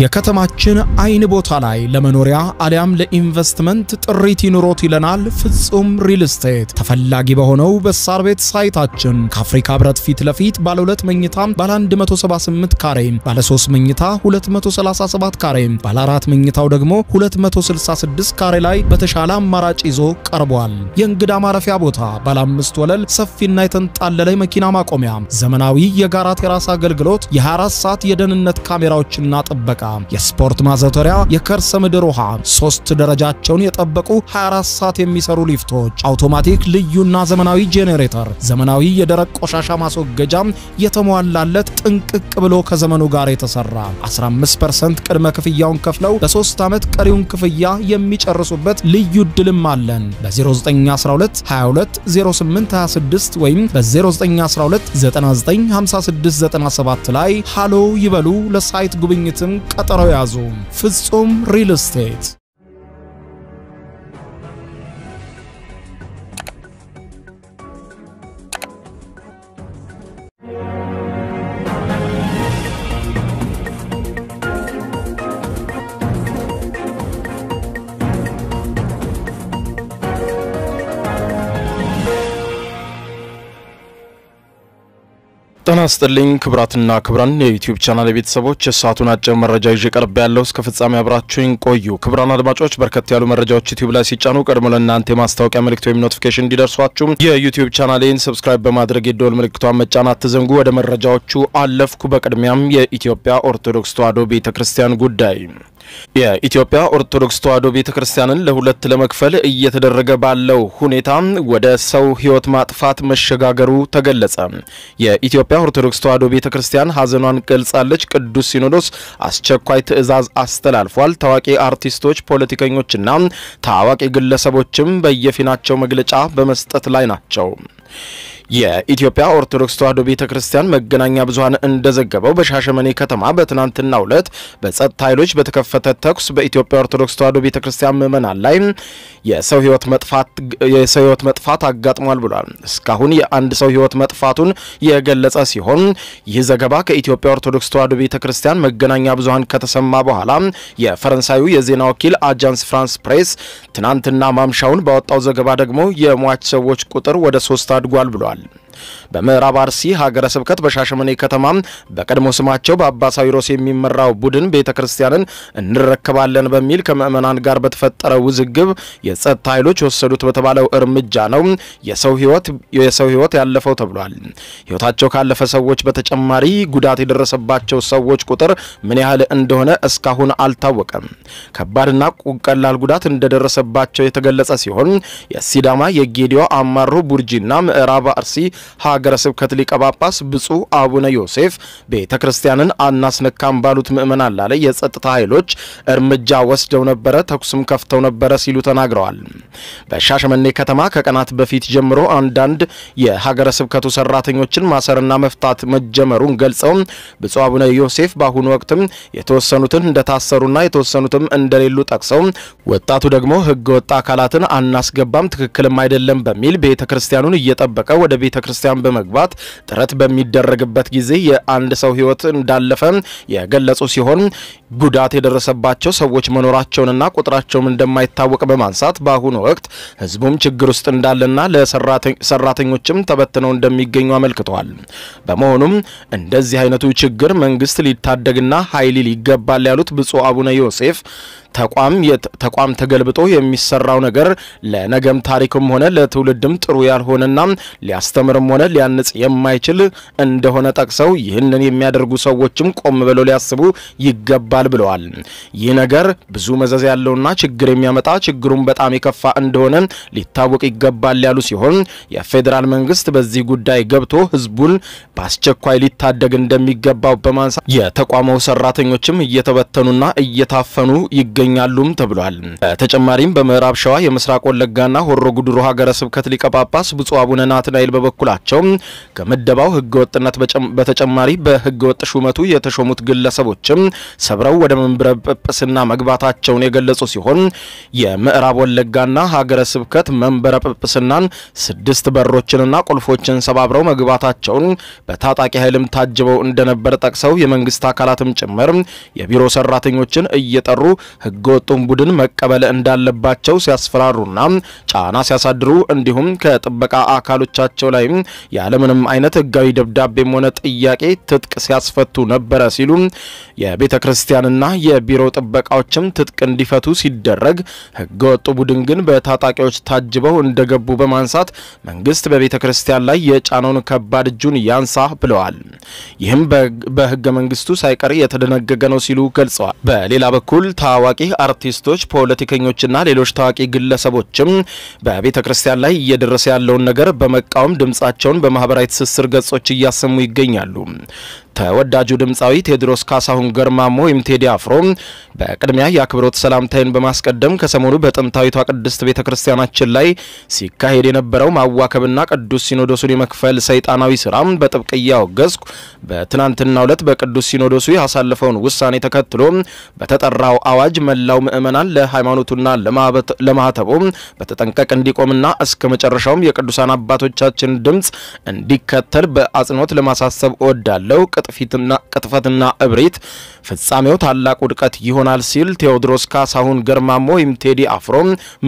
የከተማችን አይን ቦታ ላይ ለመኖሪያ አሊያም ለኢንቨስትመንት ጥሪት ይኑሮት ይለናል ፍጹም ሪል ስቴት። ተፈላጊ በሆነው በሳር ቤት ሳይታችን ከአፍሪካ ህብረት ፊት ለፊት ባለ ሁለት መኝታ ባለ 178 ካሬ፣ ባለ 3 መኝታ 237 ካሬ፣ ባለ 4 መኝታው ደግሞ 266 ካሬ ላይ በተሻለ አማራጭ ይዞ ቀርቧል። የእንግዳ ማረፊያ ቦታ፣ ባለ አምስት ወለል ሰፊና የተንጣለለ መኪና ማቆሚያ፣ ዘመናዊ የጋራ ቴራስ አገልግሎት፣ የ24 ሰዓት የደህንነት ካሜራዎችና ጥበቃ የስፖርት ማዘውተሪያ፣ የከርሰ ምድር ውሃ፣ ሶስት ደረጃቸውን የጠበቁ 24 ሰዓት የሚሰሩ ሊፍቶች፣ አውቶማቲክ ልዩና ዘመናዊ ጄኔሬተር፣ ዘመናዊ የደረቅ ቆሻሻ ማስወገጃም የተሟላለት ጥንቅቅ ብሎ ከዘመኑ ጋር የተሰራ 15% ቅድመ ክፍያውን ከፍለው ለሶስት ዓመት ቀሪውን ክፍያ የሚጨርሱበት ልዩ እድልም አለን። በ0912 26 ወይም በ0912 97 ላይ ሃሎ ይበሉ። ለሳይት ጉብኝትም ቀጠሮ ያዙ ፍጹም ሪል ስቴት ጤና ስጥልኝ ክብራትና ክብራን የዩቲዩብ ቻናል ቤተሰቦች የሰዓቱን አጭር መረጃ ይዤ ቀርብ ያለው እስከ ፍጻሜ አብራችሁኝ ቆዩ። ክብራን አድማጮች በርከት ያሉ መረጃዎች ዩቲዩብ ላይ ሲጫኑ ቀድሞ ለእናንተ የማስታወቂያ ምልክት ወይም ኖቲፊኬሽን እንዲደርሷችሁም የዩቲዩብ ቻናሌን ሰብስክራይብ በማድረግ የደወል ምልክቷን መጫን አትዘንጉ። ወደ መረጃዎቹ አለፍኩ። በቅድሚያም የኢትዮጵያ ኦርቶዶክስ ተዋሕዶ ቤተ ክርስቲያን ጉዳይ የኢትዮጵያ ኦርቶዶክስ ተዋሕዶ ቤተ ክርስቲያንን ለሁለት ለመክፈል እየተደረገ ባለው ሁኔታ ወደ ሰው ሕይወት ማጥፋት መሸጋገሩ ተገለጸ። የኢትዮጵያ ኦርቶዶክስ ተዋሕዶ ቤተ ክርስቲያን ሐዘኗን ገልጻለች። ቅዱስ ሲኖዶስ አስቸኳይ ትዕዛዝ አስተላልፏል። ታዋቂ አርቲስቶች፣ ፖለቲከኞችና ታዋቂ ግለሰቦችም በየፊናቸው መግለጫ በመስጠት ላይ ናቸው። የኢትዮጵያ ኦርቶዶክስ ተዋሕዶ ቤተ ክርስቲያን መገናኛ ብዙኃን እንደዘገበው በሻሸመኔ ከተማ በትናንትናው ዕለት በጸጥታ ኃይሎች በተከፈተ ተኩስ በኢትዮጵያ ኦርቶዶክስ ተዋሕዶ ቤተ ክርስቲያን ምዕመናን ላይ የሰው ሕይወት መጥፋት አጋጥሟል ብሏል። እስካሁን የአንድ ሰው ሕይወት መጥፋቱን የገለጸ ሲሆን ይህ ዘገባ ከኢትዮጵያ ኦርቶዶክስ ተዋሕዶ ቤተ ክርስቲያን መገናኛ ብዙኃን ከተሰማ በኋላ የፈረንሳዩ የዜና ወኪል አጃንስ ፍራንስ ፕሬስ ትናንትና ማምሻውን ባወጣው ዘገባ ደግሞ የሟች ሰዎች ቁጥር ወደ ሶስት አድጓል ብሏል። በምዕራብ አርሲ ሀገረ ስብከት በሻሸመኔ ከተማ በቀድሞ ስማቸው በአባ ሳዊሮስ የሚመራው ቡድን ቤተ ክርስቲያንን እንረከባለን በሚል ከምዕመናን ጋር በተፈጠረ ውዝግብ የጸጥታ ኃይሎች ወሰዱት በተባለው እርምጃ ነው የሰው ህይወት የሰው ህይወት ያለፈው ተብሏል። ህይወታቸው ካለፈ ሰዎች በተጨማሪ ጉዳት የደረሰባቸው ሰዎች ቁጥር ምን ያህል እንደሆነ እስካሁን አልታወቀም። ከባድና ቀላል ጉዳት እንደደረሰባቸው የተገለጸ ሲሆን የሲዳማ፣ የጌዲዮ፣ አማሮ፣ ቡርጂና ምዕራብ አርሲ ሀገረ ስብከት ሊቀ ጳጳስ ብፁዕ አቡነ ዮሴፍ ቤተ ክርስቲያንን አናስነካም ባሉት ምዕመናን ላይ የጸጥታ ኃይሎች እርምጃ ወስደው ነበረ፣ ተኩስም ከፍተው ነበረ ሲሉ ተናግረዋል። በሻሸመኔ ከተማ ከቀናት በፊት ጀምሮ አንዳንድ የሀገረ ስብከቱ ሰራተኞችን ማሰርና መፍታት መጀመሩን ገልጸው ብፁዕ አቡነ ዮሴፍ በአሁኑ ወቅትም የተወሰኑትን እንደታሰሩና የተወሰኑትም እንደሌሉ ጠቅሰው ወጣቱ ደግሞ ህገ ወጥ አካላትን አናስገባም ትክክልም አይደለም በሚል ቤተ ክርስቲያኑን እየጠበቀ ወደ ቤተ ክርስቲያን ክርስቲያን በመግባት ጥረት በሚደረግበት ጊዜ የአንድ ሰው ህይወት እንዳለፈ የገለጹ ሲሆን ጉዳት የደረሰባቸው ሰዎች መኖራቸውንና ቁጥራቸውም እንደማይታወቅ በማንሳት በአሁኑ ወቅት ህዝቡም ችግር ውስጥ እንዳለና ለሰራተኞችም ተበትነው እንደሚገኙ አመልክተዋል። በመሆኑም እንደዚህ አይነቱ ችግር መንግስት ሊታደግና ሀይል ሊገባል ያሉት ብፁዕ አቡነ ዮሴፍ ተቋም ተገልብጦ የሚሰራው ነገር ለነገም ታሪክም ሆነ ለትውልድም ጥሩ ያልሆነና ሊያስተምርም ሆነ ሊያንጽ የማይችል እንደሆነ ጠቅሰው ይህንን የሚያደርጉ ሰዎችም ቆም ብለው ሊያስቡ ይገባል ብለዋል። ይህ ነገር ብዙ መዘዝ ያለውና ችግር የሚያመጣ ችግሩን በጣም የከፋ እንደሆነ ሊታወቅ ይገባል ያሉ ሲሆን የፌዴራል መንግስት በዚህ ጉዳይ ገብቶ ህዝቡን በአስቸኳይ ሊታደግ እንደሚገባው በማንሳት የተቋመው ሰራተኞችም እየተበተኑና እየታፈኑ ይገኛል ይገኛሉም ተብሏል። በተጨማሪም በምዕራብ ሸዋ የምስራቅ ወለጋና ሆሮ ጉድሩ ሀገረ ስብከት ሊቀ ጳጳስ ብፁዕ አቡነ ናትናኤል በበኩላቸው ከምደባው ወጥነት በተጨማሪ ወጥ ሹመቱ የተሾሙት ግለሰቦችም ሰብረው ወደ መንበረ ጵጵስና መግባታቸውን የገለጹ ሲሆን የምዕራብ ወለጋና ሀገረ ስብከት መንበረ ጵጵስናን ስድስት በሮችንና ቁልፎችን ሰባብረው መግባታቸውን በታጣቂ ኃይልም ታጅበው እንደነበር ጠቅሰው የመንግስት አካላትም ጭምር የቢሮ ሰራተኞችን እየጠሩ ህገወጡን ቡድን መቀበል እንዳለባቸው ሲያስፈራሩና ጫና ሲያሳድሩ እንዲሁም ከጥበቃ አካሎቻቸው ላይ ያለምንም አይነት ህጋዊ ደብዳቤም ሆነ ጥያቄ ትጥቅ ሲያስፈቱ ነበረ ሲሉ የቤተ ክርስቲያንና የቢሮ ጥበቃዎችም ትጥቅ እንዲፈቱ ሲደረግ ህገወጡ ቡድን ግን በታጣቂዎች ታጅበው እንደገቡ በማንሳት መንግስት በቤተ ክርስቲያን ላይ የጫነውን ከባድ እጁን ያንሳ ብለዋል። ይህም በህገ መንግስቱ ሳይቀር የተደነገገ ነው ሲሉ ገልጸዋል። በሌላ በኩል ታዋቂ ታዋቂ አርቲስቶች፣ ፖለቲከኞችና ሌሎች ታዋቂ ግለሰቦችም በቤተ ክርስቲያን ላይ እየደረሰ ያለውን ነገር በመቃወም ድምፃቸውን በማህበራዊ ትስስር ገጾች እያሰሙ ይገኛሉ። ተወዳጁ ድምፃዊ ቴድሮስ ካሳሁን ገርማሞ ወይም ቴዲ አፍሮ በቅድሚያ የአክብሮት ሰላምታይን በማስቀደም ከሰሞኑ በጥንታዊቷ ቅድስት ቤተ ክርስቲያናችን ላይ ሲካሄድ የነበረው ማዋከብና ቅዱስ ሲኖዶሱን የመክፈል ሰይጣናዊ ስራ በጥብቅ እያወገዝኩ በትናንትናው ዕለት በቅዱስ ሲኖዶሱ ያሳለፈውን ውሳኔ ተከትሎ በተጠራው አዋጅ መላው ምዕመናን ለሃይማኖቱና ለማህተቡ በተጠንቀቅ እንዲቆምና እስከ መጨረሻውም የቅዱሳን አባቶቻችን ድምፅ እንዲከተል በአጽንኦት ለማሳሰብ እወዳለሁ። ቅጥፈትና እብሪት ፍጻሜው ታላቅ ውድቀት ይሆናል ሲል ቴዎድሮስ ካሳሁን ገርማሞ ወይም ቴዲ አፍሮ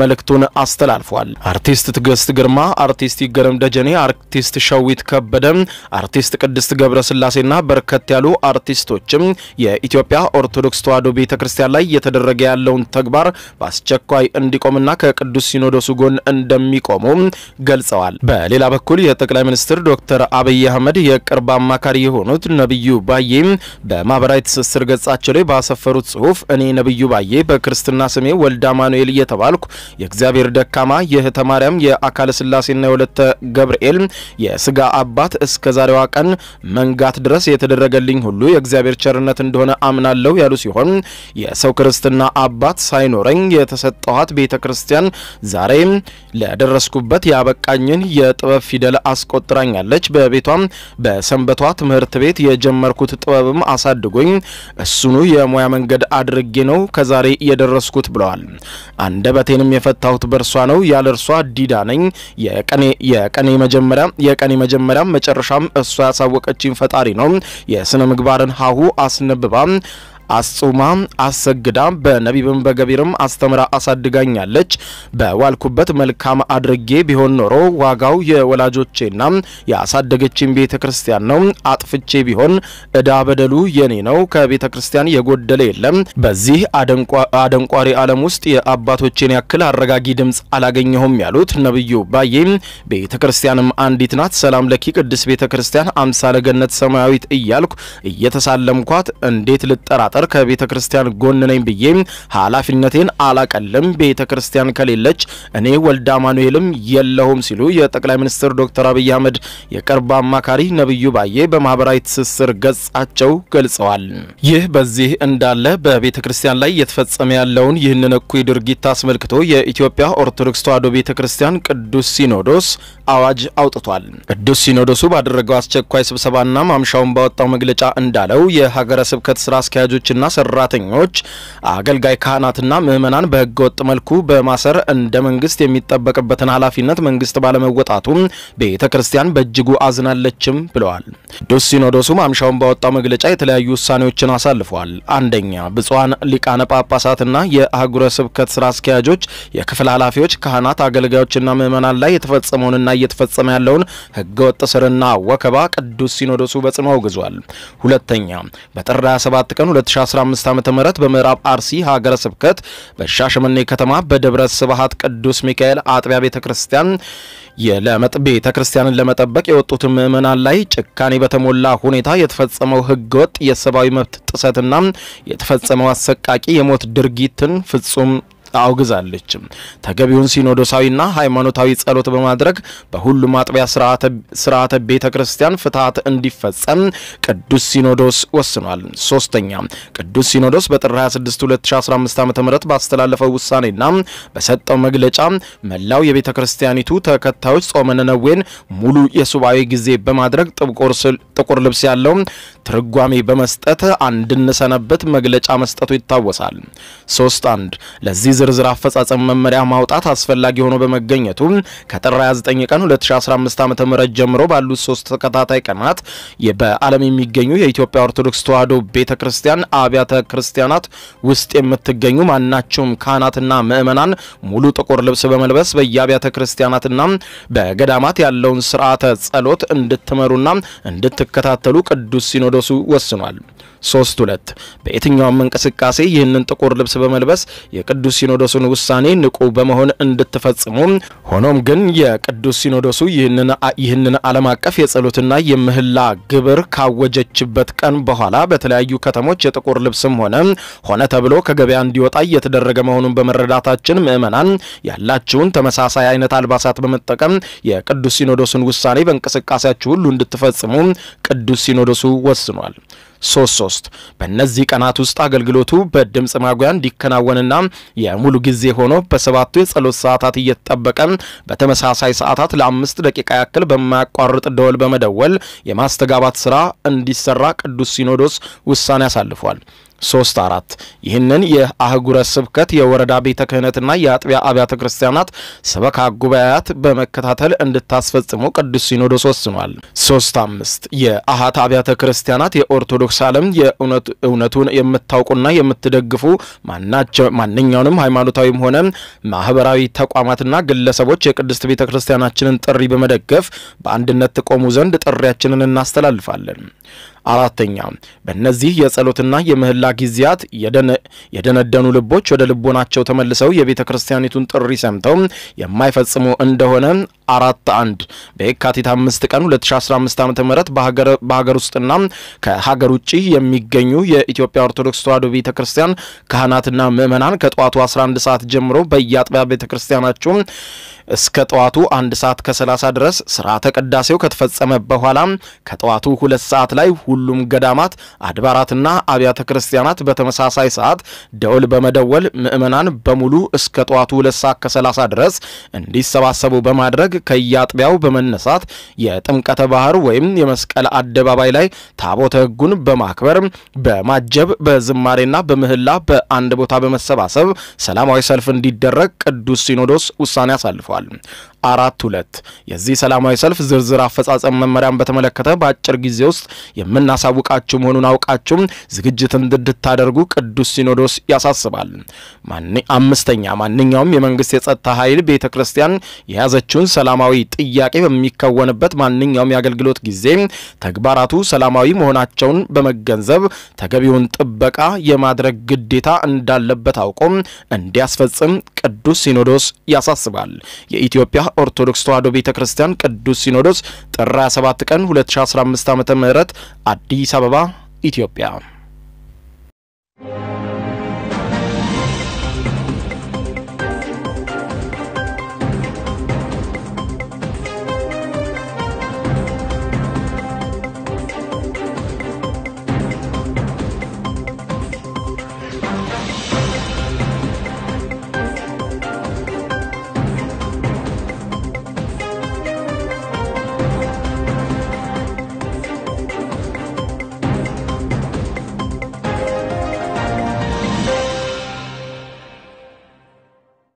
መልእክቱን አስተላልፏል። አርቲስት ትዕግስት ግርማ፣ አርቲስት ይገረም ደጀኔ፣ አርቲስት ሸዊት ከበደ፣ አርቲስት ቅድስት ገብረስላሴና በርከት ያሉ አርቲስቶችም የኢትዮጵያ ኦርቶዶክስ ተዋሕዶ ቤተ ክርስቲያን ላይ የተደረ እያደረገ ያለውን ተግባር በአስቸኳይ እንዲቆምና ከቅዱስ ሲኖዶሱ ጎን እንደሚቆሙ ገልጸዋል። በሌላ በኩል የጠቅላይ ሚኒስትር ዶክተር አብይ አህመድ የቅርብ አማካሪ የሆኑት ነቢዩ ባዬ በማህበራዊ ትስስር ገጻቸው ላይ ባሰፈሩት ጽሁፍ እኔ ነቢዩ ባዬ በክርስትና ስሜ ወልደ አማኑኤል እየተባልኩ የእግዚአብሔር ደካማ የህተ ማርያም የአካለ ስላሴና የወለተ ገብርኤል የስጋ አባት እስከ ዛሬዋ ቀን መንጋት ድረስ የተደረገልኝ ሁሉ የእግዚአብሔር ቸርነት እንደሆነ አምናለሁ ያሉ ሲሆን የሰው ክርስትና እናትና አባት ሳይኖረኝ የተሰጠኋት ቤተ ክርስቲያን ዛሬም ለደረስኩበት ያበቃኝን የጥበብ ፊደል አስቆጥራኛለች። በቤቷም በሰንበቷ ትምህርት ቤት የጀመርኩት ጥበብም አሳድጎኝ እሱኑ የሙያ መንገድ አድርጌ ነው ከዛሬ የደረስኩት ብለዋል። አንደበቴንም የፈታሁት በእርሷ ነው። ያለ እርሷ ዲዳ ነኝ። የቀኔ መጀመሪያ የቀኔ መጀመሪያም መጨረሻም እሷ ያሳወቀችኝ ፈጣሪ ነው። የስነ ምግባርን ሀሁ አስነብባ አስጾማ አሰግዳ በነቢብም በገቢርም አስተምራ አሳድጋኛለች። በዋልኩበት መልካም አድርጌ ቢሆን ኖሮ ዋጋው የወላጆቼና ያሳደገችን ቤተ ክርስቲያን ነው። አጥፍቼ ቢሆን እዳ በደሉ የኔ ነው። ከቤተ ክርስቲያን የጎደለ የለም። በዚህ አደንቋሪ ዓለም ውስጥ የአባቶቼን ያክል አረጋጊ ድምፅ አላገኘሁም ያሉት ነብዩ ባዬ ቤተ ክርስቲያንም አንዲት ናት። ሰላም ለኪ ቅድስት ቤተ ክርስቲያን አምሳለ ገነት ሰማያዊት እያልኩ እየተሳለምኳት እንዴት ልጠራጠር አንጻር ከቤተ ክርስቲያን ጎን ነኝ ብዬ ኃላፊነቴን አላቀልም። ቤተ ክርስቲያን ከሌለች እኔ ወልደ አማኑኤልም የለሁም ሲሉ የጠቅላይ ሚኒስትር ዶክተር አብይ አህመድ የቅርብ አማካሪ ነብዩ ባዬ በማህበራዊ ትስስር ገጻቸው ገልጸዋል። ይህ በዚህ እንዳለ በቤተ ክርስቲያን ላይ እየተፈጸመ ያለውን ይህንን እኩይ ድርጊት አስመልክቶ የኢትዮጵያ ኦርቶዶክስ ተዋሕዶ ቤተ ክርስቲያን ቅዱስ ሲኖዶስ አዋጅ አውጥቷል። ቅዱስ ሲኖዶሱ ባደረገው አስቸኳይ ስብሰባና ማምሻውን ባወጣው መግለጫ እንዳለው የሀገረ ስብከት ስራ አስኪያጆች አገልጋዮችና ሰራተኞች፣ አገልጋይ ካህናትና ምዕመናን በህገወጥ መልኩ በማሰር እንደ መንግስት የሚጠበቅበትን ኃላፊነት መንግስት ባለመወጣቱም ቤተ ክርስቲያን በእጅጉ አዝናለችም ብለዋል። ቅዱስ ሲኖዶሱ ማምሻውን ባወጣው መግለጫ የተለያዩ ውሳኔዎችን አሳልፏል። አንደኛ ብፁዓን ሊቃነ ጳጳሳትና የአህጉረ ስብከት ስራ አስኪያጆች፣ የክፍል ኃላፊዎች፣ ካህናት፣ አገልጋዮችና ምዕመናን ላይ የተፈጸመውንና እየተፈጸመ ያለውን ህገወጥ ስርና ወከባ ቅዱስ ሲኖዶሱ በጽኑ አውግዟል። ሁለተኛ በጥር 27 ቀን 2015 ዓ ም በምዕራብ አርሲ ሀገረ ስብከት በሻሸመኔ ከተማ በደብረ ስብሃት ቅዱስ ሚካኤል አጥቢያ ቤተ ክርስቲያን የለመጥ ቤተ ክርስቲያንን ለመጠበቅ የወጡት ምዕመናን ላይ ጭካኔ በተሞላ ሁኔታ የተፈጸመው ህገወጥ የሰብአዊ መብት ጥሰትና የተፈጸመው አሰቃቂ የሞት ድርጊትን ፍጹም አውግዛለችም። ተገቢውን ሲኖዶሳዊና ሃይማኖታዊ ጸሎት በማድረግ በሁሉም አጥቢያ ስርዓተ ቤተ ክርስቲያን ፍትሐት እንዲፈጸም ቅዱስ ሲኖዶስ ወስኗል። ሶስተኛ ቅዱስ ሲኖዶስ በጥር 26 2015 ዓ ም ባስተላለፈው ውሳኔና በሰጠው መግለጫ መላው የቤተ ክርስቲያኒቱ ተከታዮች ጾመ ነነዌን ሙሉ የሱባኤ ጊዜ በማድረግ ጥቁር ልብስ ያለው ትርጓሜ በመስጠት አንድንሰነበት መግለጫ መስጠቱ ይታወሳል። ሶስት አንድ ለዚህ ዝርዝር አፈጻጸም መመሪያ ማውጣት አስፈላጊ ሆኖ በመገኘቱ ከጥር 29 ቀን 2015 ዓ.ም ጀምሮ ባሉት ሶስት ተከታታይ ቀናት በዓለም የሚገኙ የኢትዮጵያ ኦርቶዶክስ ተዋሕዶ ቤተ ክርስቲያን አብያተ ክርስቲያናት ውስጥ የምትገኙ ማናቸውም ካህናትና ምእመናን ሙሉ ጥቁር ልብስ በመልበስ በየአብያተ ክርስቲያናትና በገዳማት ያለውን ስርዓተ ጸሎት እንድትመሩና እንድትከታተሉ ቅዱስ ሲኖዶሱ ወስኗል። ሶስት ሁለት በየትኛውም እንቅስቃሴ ይህንን ጥቁር ልብስ በመልበስ የቅዱስ ሲኖ ሲኖዶሱን ውሳኔ ንቁ በመሆን እንድትፈጽሙ። ሆኖም ግን የቅዱስ ሲኖዶሱ ይህንን ዓለም አቀፍ የጸሎትና የምህላ ግብር ካወጀችበት ቀን በኋላ በተለያዩ ከተሞች የጥቁር ልብስም ሆነ ሆነ ተብሎ ከገበያ እንዲወጣ እየተደረገ መሆኑን በመረዳታችን ምዕመናን ያላችሁን ተመሳሳይ አይነት አልባሳት በመጠቀም የቅዱስ ሲኖዶሱን ውሳኔ በእንቅስቃሴያችሁ ሁሉ እንድትፈጽሙ ቅዱስ ሲኖዶሱ ወስኗል። 3 3 በእነዚህ ቀናት ውስጥ አገልግሎቱ በድምፅ ማጉያ እንዲከናወንና የሙሉ ጊዜ ሆኖ በሰባቱ የጸሎት ሰዓታት እየተጠበቀ በተመሳሳይ ሰዓታት ለአምስት ደቂቃ ያክል በማያቋርጥ ደወል በመደወል የማስተጋባት ስራ እንዲሰራ ቅዱስ ሲኖዶስ ውሳኔ አሳልፏል። ሶስት አራት ይህንን የአህጉረ ስብከት የወረዳ ቤተ ክህነትና የአጥቢያ አብያተ ክርስቲያናት ሰበካ ጉባኤያት በመከታተል እንድታስፈጽሙ ቅዱስ ሲኖዶስ ወስኗል። ሶስት አምስት የአሀት አብያተ ክርስቲያናት የኦርቶዶክስ ዓለም እውነቱን የምታውቁና የምትደግፉ ማንኛውንም ሃይማኖታዊም ሆነ ማህበራዊ ተቋማትና ግለሰቦች የቅድስት ቤተ ክርስቲያናችንን ጥሪ በመደገፍ በአንድነት ትቆሙ ዘንድ ጥሪያችንን እናስተላልፋለን። አራተኛ በእነዚህ የጸሎትና የምህላ ጊዜያት የደነደኑ ልቦች ወደ ልቦናቸው ተመልሰው የቤተ ክርስቲያኒቱን ጥሪ ሰምተው የማይፈጽሙ እንደሆነ አራት አንድ በየካቲት አምስት ቀን 2015 ዓ ም በሀገር ውስጥና ከሀገር ውጭ የሚገኙ የኢትዮጵያ ኦርቶዶክስ ተዋሕዶ ቤተ ክርስቲያን ካህናትና ምእመናን ከጠዋቱ 11 ሰዓት ጀምሮ በየአጥቢያ ቤተ ክርስቲያናችሁ እስከ ጠዋቱ አንድ ሰዓት ከ30 ድረስ ስርዓተ ቅዳሴው ከተፈጸመ በኋላ ከጠዋቱ ሁለት ሰዓት ላይ ሁሉም ገዳማት አድባራትና አብያተ ክርስቲያናት በተመሳሳይ ሰዓት ደውል በመደወል ምእመናን በሙሉ እስከ ጠዋቱ ሁለት ሰዓት ከሰላሳ ድረስ እንዲሰባሰቡ በማድረግ ከየአጥቢያው በመነሳት የጥምቀተ ባህር ወይም የመስቀል አደባባይ ላይ ታቦተ ሕጉን በማክበር በማጀብ በዝማሬና በምህላ በአንድ ቦታ በመሰባሰብ ሰላማዊ ሰልፍ እንዲደረግ ቅዱስ ሲኖዶስ ውሳኔ አሳልፏል። አራት ሁለት የዚህ ሰላማዊ ሰልፍ ዝርዝር አፈጻጸም መመሪያን በተመለከተ በአጭር ጊዜ ውስጥ የምናሳውቃችሁ መሆኑን አውቃችሁም ዝግጅት እንድታደርጉ ቅዱስ ሲኖዶስ ያሳስባል። አምስተኛ ማንኛውም የመንግስት የጸጥታ ኃይል ቤተ ክርስቲያን የያዘችውን ሰላማዊ ጥያቄ በሚከወንበት ማንኛውም የአገልግሎት ጊዜ ተግባራቱ ሰላማዊ መሆናቸውን በመገንዘብ ተገቢውን ጥበቃ የማድረግ ግዴታ እንዳለበት አውቆም እንዲያስፈጽም ቅዱስ ሲኖዶስ ያሳስባል። የኢትዮጵያ ኦርቶዶክስ ተዋሕዶ ቤተ ክርስቲያን ቅዱስ ሲኖዶስ ጥር 27 ቀን 2015 ዓ ም አዲስ አበባ ኢትዮጵያ